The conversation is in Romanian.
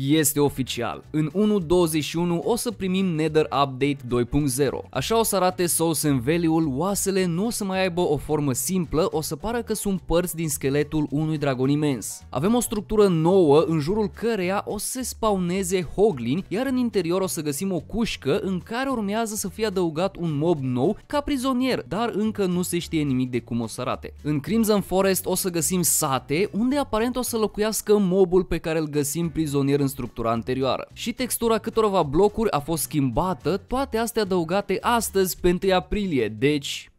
Este oficial, în 1.21 o să primim Nether Update 2.0. Așa o să arate Souls and Value-ul, oasele nu o să mai aibă o formă simplă, o să pară că sunt părți din scheletul unui dragon imens. Avem o structură nouă în jurul căreia o să se spawneze hoglin, iar în interior o să găsim o cușcă în care urmează să fie adăugat un mob nou ca prizonier, dar încă nu se știe nimic de cum o să arate. În Crimson Forest o să găsim sate, unde aparent o să locuiască mobul pe care îl găsim prizonier în structura anterioară. Și textura câtorva blocuri a fost schimbată, toate astea adăugate astăzi pe 1 aprilie, deci